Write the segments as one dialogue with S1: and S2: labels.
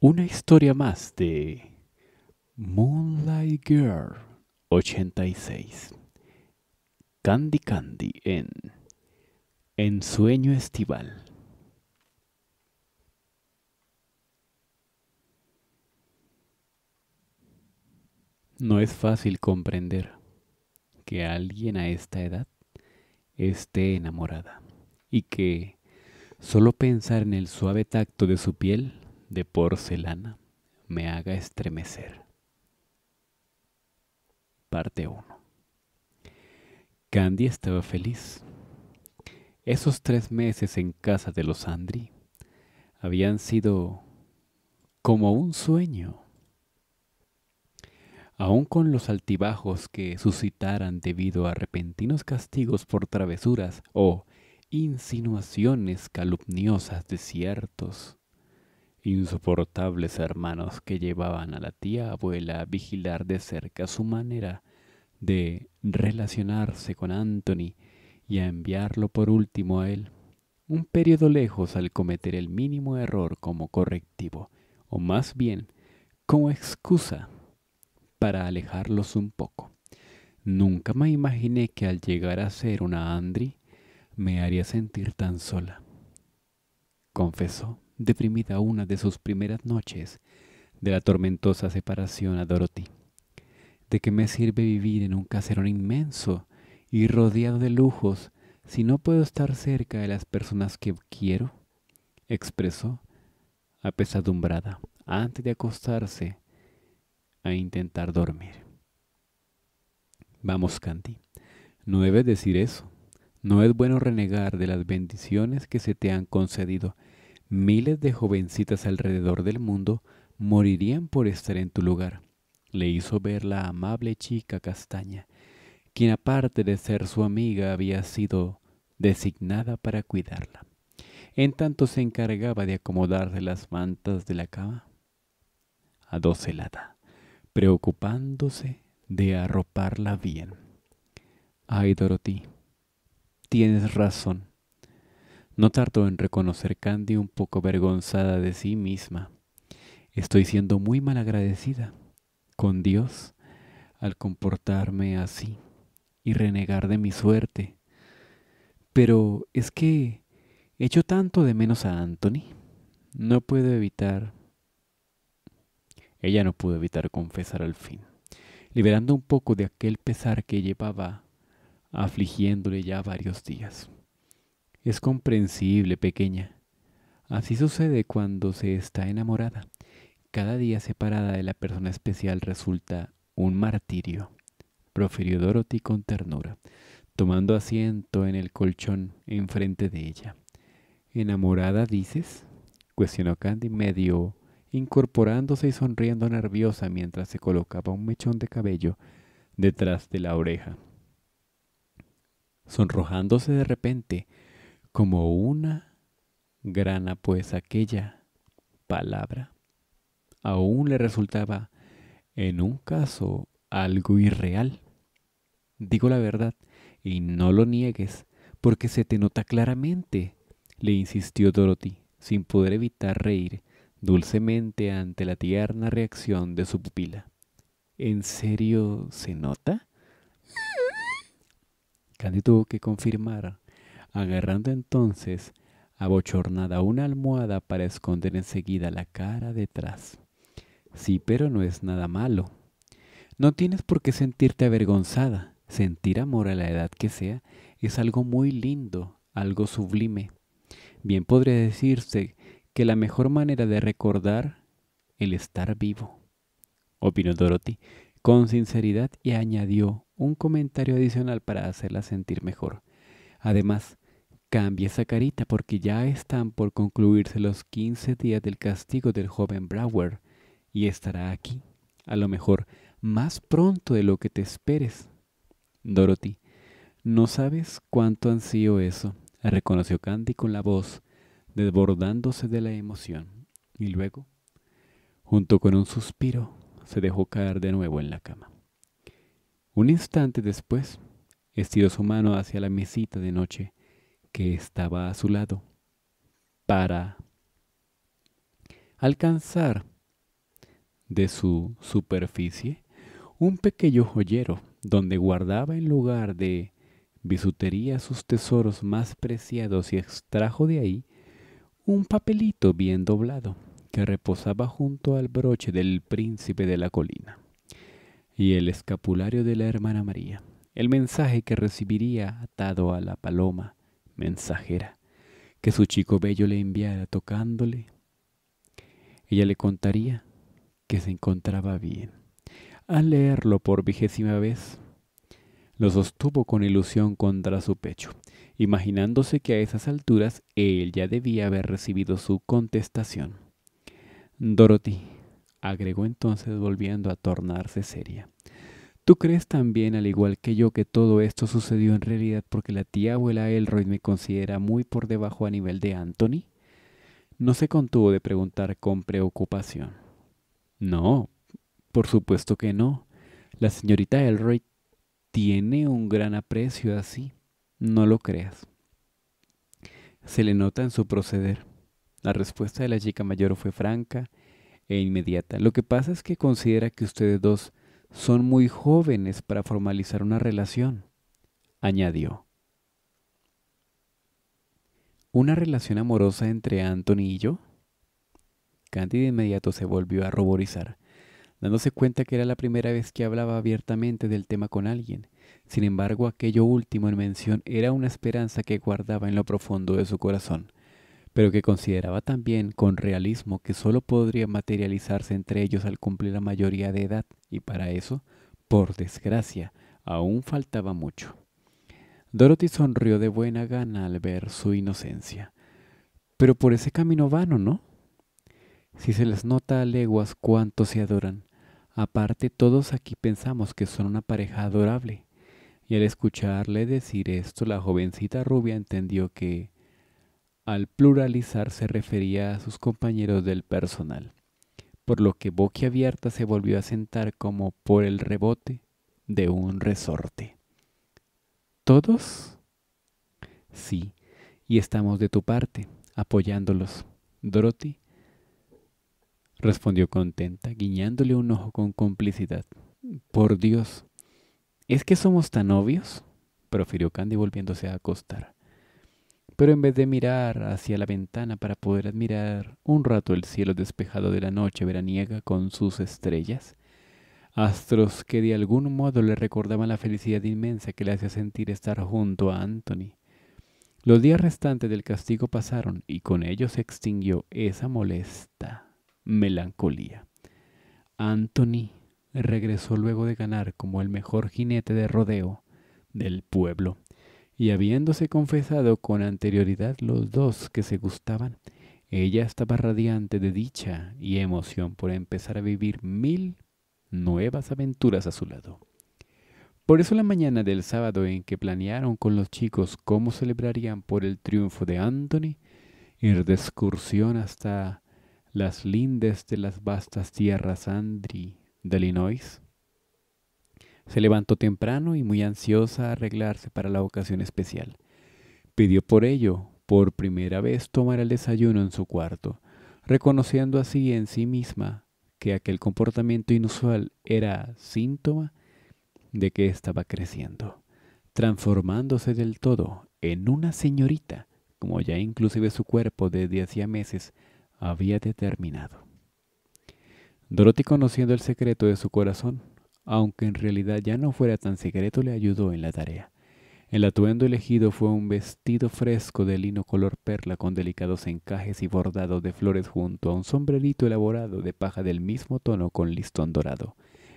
S1: Una historia más de Moonlight Girl 86. Candy Candy en Ensueño Estival. No es fácil comprender que alguien a esta edad esté enamorada y que solo pensar en el suave tacto de su piel de porcelana me haga estremecer. Parte 1. Candy estaba feliz. Esos tres meses en casa de los Andri habían sido como un sueño. aún con los altibajos que suscitaran debido a repentinos castigos por travesuras o insinuaciones calumniosas de ciertos insoportables hermanos que llevaban a la tía abuela a vigilar de cerca su manera de relacionarse con Anthony y a enviarlo por último a él, un periodo lejos al cometer el mínimo error como correctivo, o más bien como excusa para alejarlos un poco. Nunca me imaginé que al llegar a ser una Andri me haría sentir tan sola, confesó deprimida una de sus primeras noches de la tormentosa separación a Dorothy. ¿De qué me sirve vivir en un caserón inmenso y rodeado de lujos si no puedo estar cerca de las personas que quiero? expresó, apesadumbrada, antes de acostarse a intentar dormir. Vamos, Candy, no debes decir eso. No es bueno renegar de las bendiciones que se te han concedido Miles de jovencitas alrededor del mundo morirían por estar en tu lugar, le hizo ver la amable chica castaña, quien aparte de ser su amiga había sido designada para cuidarla. En tanto se encargaba de acomodarse las mantas de la cama, adocelada, preocupándose de arroparla bien. Ay, Dorothy, tienes razón, no tardó en reconocer Candy un poco avergonzada de sí misma. Estoy siendo muy malagradecida con Dios al comportarme así y renegar de mi suerte. Pero es que hecho tanto de menos a Anthony. No puedo evitar... Ella no pudo evitar confesar al fin, liberando un poco de aquel pesar que llevaba afligiéndole ya varios días. Es comprensible, pequeña. Así sucede cuando se está enamorada. Cada día separada de la persona especial resulta un martirio, profirió Dorothy con ternura, tomando asiento en el colchón enfrente de ella. ¿Enamorada dices? cuestionó Candy medio incorporándose y sonriendo nerviosa mientras se colocaba un mechón de cabello detrás de la oreja. Sonrojándose de repente, como una grana, pues aquella palabra aún le resultaba, en un caso, algo irreal. Digo la verdad, y no lo niegues, porque se te nota claramente, le insistió Dorothy, sin poder evitar reír dulcemente ante la tierna reacción de su pupila. ¿En serio se nota? Candy tuvo que confirmar agarrando entonces abochornada una almohada para esconder enseguida la cara detrás. Sí, pero no es nada malo. No tienes por qué sentirte avergonzada. Sentir amor a la edad que sea es algo muy lindo, algo sublime. Bien podría decirse que la mejor manera de recordar el estar vivo. Opinó Dorothy con sinceridad y añadió un comentario adicional para hacerla sentir mejor. Además, Cambia esa carita porque ya están por concluirse los 15 días del castigo del joven Brower y estará aquí, a lo mejor más pronto de lo que te esperes. Dorothy, no sabes cuánto sido eso, reconoció Candy con la voz, desbordándose de la emoción. Y luego, junto con un suspiro, se dejó caer de nuevo en la cama. Un instante después, estiró su mano hacia la mesita de noche que estaba a su lado para alcanzar de su superficie un pequeño joyero donde guardaba en lugar de bisutería sus tesoros más preciados y extrajo de ahí un papelito bien doblado que reposaba junto al broche del príncipe de la colina y el escapulario de la hermana María, el mensaje que recibiría atado a la paloma mensajera que su chico bello le enviara tocándole. Ella le contaría que se encontraba bien. Al leerlo por vigésima vez, lo sostuvo con ilusión contra su pecho, imaginándose que a esas alturas él ya debía haber recibido su contestación. Dorothy, agregó entonces volviendo a tornarse seria, ¿Tú crees también, al igual que yo, que todo esto sucedió en realidad porque la tía abuela Elroy me considera muy por debajo a nivel de Anthony? No se contuvo de preguntar con preocupación. No, por supuesto que no. La señorita Elroy tiene un gran aprecio así. No lo creas. Se le nota en su proceder. La respuesta de la chica mayor fue franca e inmediata. Lo que pasa es que considera que ustedes dos son muy jóvenes para formalizar una relación, añadió. ¿Una relación amorosa entre Anthony y yo? Candy de inmediato se volvió a ruborizar, dándose cuenta que era la primera vez que hablaba abiertamente del tema con alguien. Sin embargo, aquello último en mención era una esperanza que guardaba en lo profundo de su corazón pero que consideraba también con realismo que sólo podría materializarse entre ellos al cumplir la mayoría de edad, y para eso, por desgracia, aún faltaba mucho. Dorothy sonrió de buena gana al ver su inocencia. Pero por ese camino vano, ¿no? Si se les nota a leguas cuánto se adoran. Aparte, todos aquí pensamos que son una pareja adorable. Y al escucharle decir esto, la jovencita rubia entendió que al pluralizar se refería a sus compañeros del personal, por lo que boquiabierta se volvió a sentar como por el rebote de un resorte. ¿Todos? Sí, y estamos de tu parte, apoyándolos. Dorothy respondió contenta, guiñándole un ojo con complicidad. Por Dios, ¿es que somos tan obvios? profirió Candy volviéndose a acostar pero en vez de mirar hacia la ventana para poder admirar un rato el cielo despejado de la noche veraniega con sus estrellas, astros que de algún modo le recordaban la felicidad inmensa que le hacía sentir estar junto a Anthony. Los días restantes del castigo pasaron y con ellos se extinguió esa molesta melancolía. Anthony regresó luego de ganar como el mejor jinete de rodeo del pueblo y habiéndose confesado con anterioridad los dos que se gustaban, ella estaba radiante de dicha y emoción por empezar a vivir mil nuevas aventuras a su lado. Por eso la mañana del sábado en que planearon con los chicos cómo celebrarían por el triunfo de Anthony, ir de excursión hasta las lindes de las vastas tierras Andri de Illinois, se levantó temprano y muy ansiosa a arreglarse para la ocasión especial. Pidió por ello, por primera vez, tomar el desayuno en su cuarto, reconociendo así en sí misma que aquel comportamiento inusual era síntoma de que estaba creciendo, transformándose del todo en una señorita, como ya inclusive su cuerpo desde hacía meses había determinado. Dorothy, conociendo el secreto de su corazón, aunque en realidad ya no fuera tan secreto, le ayudó en la tarea. El atuendo elegido fue un vestido fresco de lino color perla con delicados encajes y bordado de flores junto a un sombrerito elaborado de paja del mismo tono con listón dorado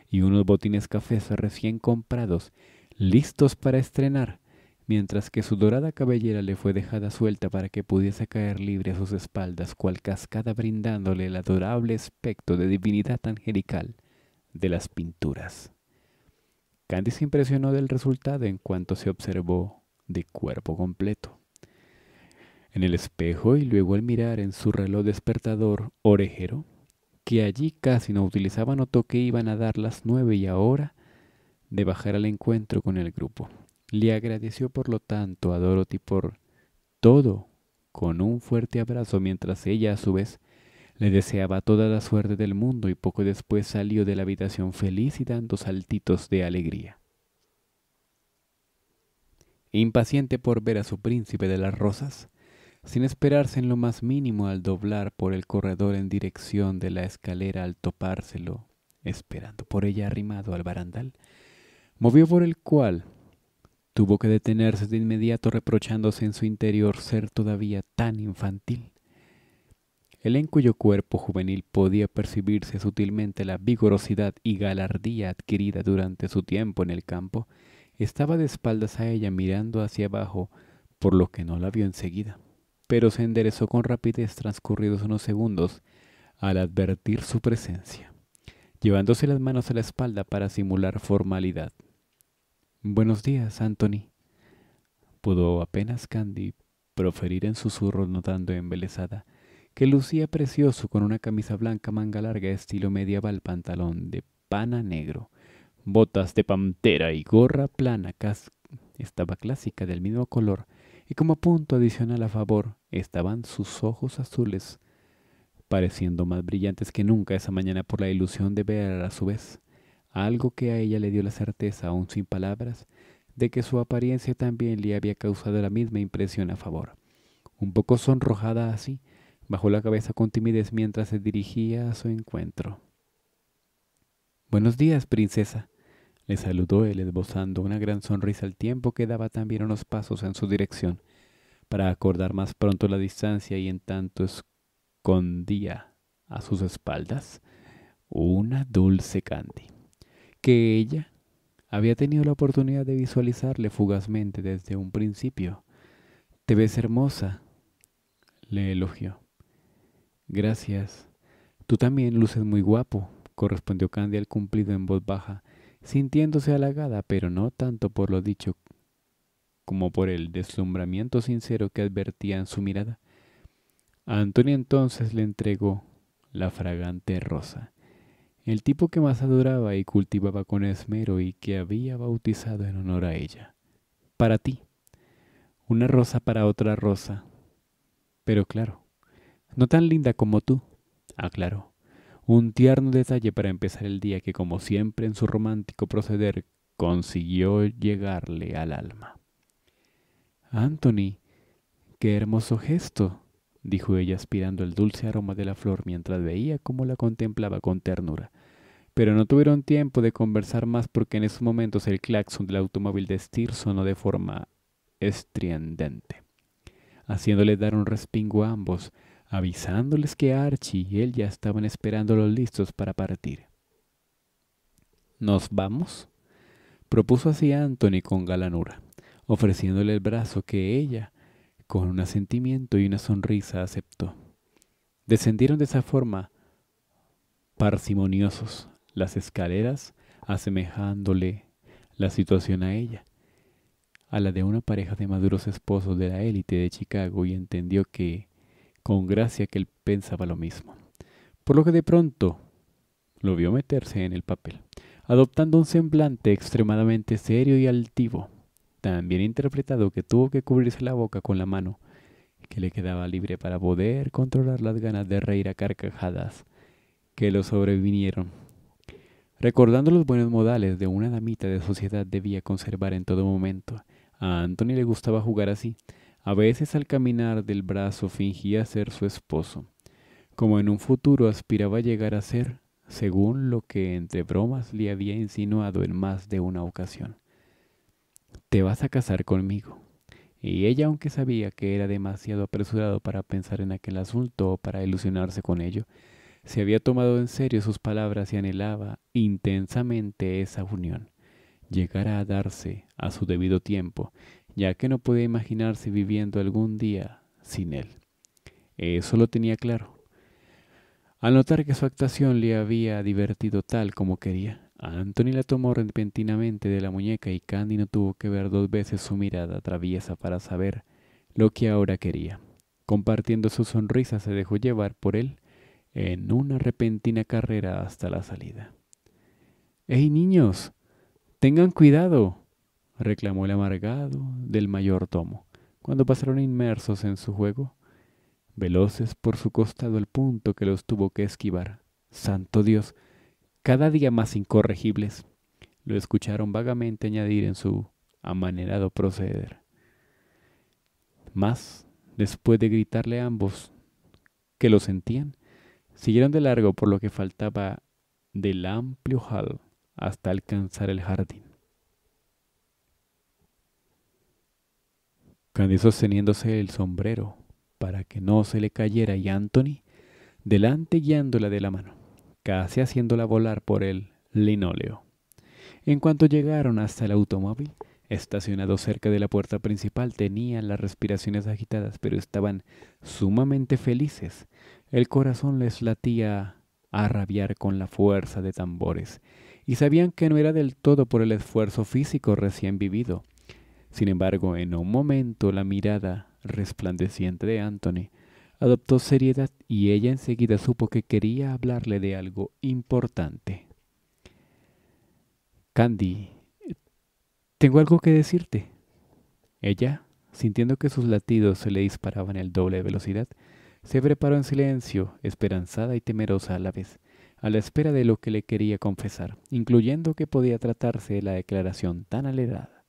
S1: y unos botines cafés recién comprados, listos para estrenar, mientras que su dorada cabellera le fue dejada suelta para que pudiese caer libre a sus espaldas cual cascada brindándole el adorable aspecto de divinidad angelical de las pinturas. Candy se impresionó del resultado en cuanto se observó de cuerpo completo. En el espejo y luego al mirar en su reloj despertador orejero, que allí casi no utilizaba, notó que iban a dar las nueve y ahora de bajar al encuentro con el grupo. Le agradeció por lo tanto a Dorothy por todo con un fuerte abrazo mientras ella a su vez le deseaba toda la suerte del mundo y poco después salió de la habitación feliz y dando saltitos de alegría. Impaciente por ver a su príncipe de las rosas, sin esperarse en lo más mínimo al doblar por el corredor en dirección de la escalera al topárselo, esperando por ella arrimado al barandal, movió por el cual tuvo que detenerse de inmediato reprochándose en su interior ser todavía tan infantil el en cuyo cuerpo juvenil podía percibirse sutilmente la vigorosidad y galardía adquirida durante su tiempo en el campo, estaba de espaldas a ella mirando hacia abajo, por lo que no la vio enseguida, pero se enderezó con rapidez transcurridos unos segundos al advertir su presencia, llevándose las manos a la espalda para simular formalidad. Buenos días, Anthony. Pudo apenas Candy proferir en susurro notando embelesada que lucía precioso con una camisa blanca manga larga estilo medieval, pantalón de pana negro, botas de pantera y gorra plana estaba clásica del mismo color, y como punto adicional a favor estaban sus ojos azules, pareciendo más brillantes que nunca esa mañana por la ilusión de ver a su vez algo que a ella le dio la certeza, aun sin palabras, de que su apariencia también le había causado la misma impresión a favor. Un poco sonrojada así, Bajó la cabeza con timidez mientras se dirigía a su encuentro. Buenos días, princesa, le saludó él esbozando una gran sonrisa al tiempo que daba también unos pasos en su dirección, para acordar más pronto la distancia y en tanto escondía a sus espaldas una dulce Candy, que ella había tenido la oportunidad de visualizarle fugazmente desde un principio. Te ves hermosa, le elogió. Gracias. Tú también luces muy guapo, correspondió Candy al cumplido en voz baja, sintiéndose halagada, pero no tanto por lo dicho como por el deslumbramiento sincero que advertía en su mirada. Antonio entonces le entregó la fragante rosa, el tipo que más adoraba y cultivaba con esmero y que había bautizado en honor a ella. Para ti, una rosa para otra rosa, pero claro, no tan linda como tú, aclaró. Un tierno detalle para empezar el día que, como siempre en su romántico proceder, consiguió llegarle al alma. Anthony, qué hermoso gesto, dijo ella aspirando el dulce aroma de la flor mientras veía cómo la contemplaba con ternura. Pero no tuvieron tiempo de conversar más porque en esos momentos el claxon del automóvil de Steer sonó de forma estriendente, haciéndole dar un respingo a ambos avisándoles que Archie y él ya estaban esperándolos listos para partir. ¿Nos vamos? propuso así Anthony con galanura, ofreciéndole el brazo que ella, con un asentimiento y una sonrisa, aceptó. Descendieron de esa forma, parsimoniosos, las escaleras, asemejándole la situación a ella, a la de una pareja de maduros esposos de la élite de Chicago, y entendió que con gracia que él pensaba lo mismo. Por lo que de pronto lo vio meterse en el papel, adoptando un semblante extremadamente serio y altivo, tan bien interpretado que tuvo que cubrirse la boca con la mano que le quedaba libre para poder controlar las ganas de reír a carcajadas que lo sobrevinieron. Recordando los buenos modales de una damita de sociedad debía conservar en todo momento, a Anthony le gustaba jugar así, a veces al caminar del brazo fingía ser su esposo, como en un futuro aspiraba a llegar a ser, según lo que entre bromas le había insinuado en más de una ocasión. Te vas a casar conmigo. Y ella, aunque sabía que era demasiado apresurado para pensar en aquel asunto o para ilusionarse con ello, se había tomado en serio sus palabras y anhelaba intensamente esa unión. Llegar a darse a su debido tiempo ya que no podía imaginarse viviendo algún día sin él. Eh, eso lo tenía claro. Al notar que su actuación le había divertido tal como quería, Anthony la tomó repentinamente de la muñeca y Candy no tuvo que ver dos veces su mirada traviesa para saber lo que ahora quería. Compartiendo su sonrisa se dejó llevar por él en una repentina carrera hasta la salida. ¡Hey niños! ¡Tengan cuidado! reclamó el amargado del mayordomo, cuando pasaron inmersos en su juego, veloces por su costado al punto que los tuvo que esquivar. Santo Dios, cada día más incorregibles, lo escucharon vagamente añadir en su amanerado proceder. Mas, después de gritarle a ambos que lo sentían, siguieron de largo por lo que faltaba del amplio hall hasta alcanzar el jardín. Y sosteniéndose el sombrero para que no se le cayera y Anthony delante guiándola de la mano, casi haciéndola volar por el linóleo. En cuanto llegaron hasta el automóvil, estacionado cerca de la puerta principal, tenían las respiraciones agitadas, pero estaban sumamente felices. El corazón les latía a rabiar con la fuerza de tambores, y sabían que no era del todo por el esfuerzo físico recién vivido, sin embargo, en un momento la mirada resplandeciente de Anthony adoptó seriedad y ella enseguida supo que quería hablarle de algo importante. Candy, tengo algo que decirte. Ella, sintiendo que sus latidos se le disparaban el doble de velocidad, se preparó en silencio, esperanzada y temerosa a la vez, a la espera de lo que le quería confesar, incluyendo que podía tratarse de la declaración tan alegada.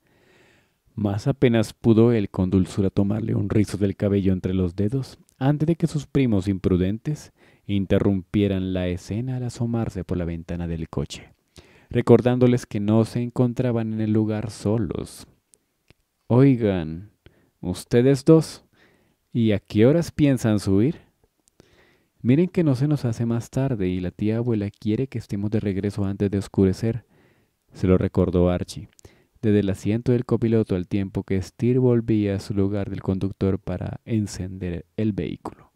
S1: Más apenas pudo él con dulzura tomarle un rizo del cabello entre los dedos antes de que sus primos imprudentes interrumpieran la escena al asomarse por la ventana del coche, recordándoles que no se encontraban en el lugar solos. Oigan, ustedes dos, ¿y a qué horas piensan subir? Miren que no se nos hace más tarde y la tía abuela quiere que estemos de regreso antes de oscurecer, se lo recordó Archie, desde el asiento del copiloto al tiempo que steve volvía a su lugar del conductor para encender el vehículo.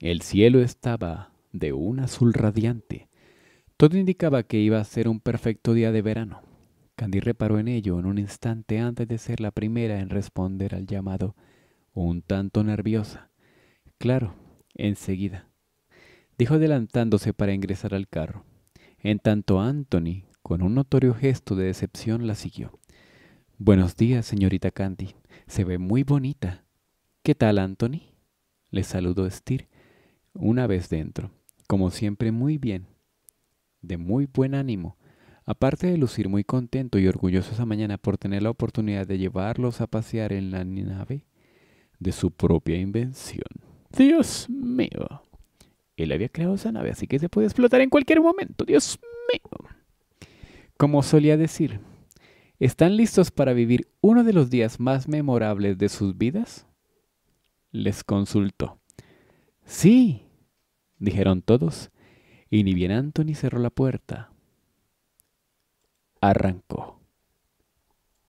S1: El cielo estaba de un azul radiante. Todo indicaba que iba a ser un perfecto día de verano. Candy reparó en ello en un instante antes de ser la primera en responder al llamado, un tanto nerviosa. Claro, enseguida. Dijo adelantándose para ingresar al carro. En tanto Anthony con un notorio gesto de decepción la siguió. Buenos días, señorita Candy. Se ve muy bonita. ¿Qué tal, Anthony? Le saludó Steer una vez dentro. Como siempre, muy bien. De muy buen ánimo. Aparte de lucir muy contento y orgulloso esa mañana por tener la oportunidad de llevarlos a pasear en la nave de su propia invención. Dios mío. Él había creado esa nave, así que se puede explotar en cualquier momento. Dios mío. Como solía decir, ¿están listos para vivir uno de los días más memorables de sus vidas? Les consultó. Sí, dijeron todos, y ni bien Anthony cerró la puerta, arrancó.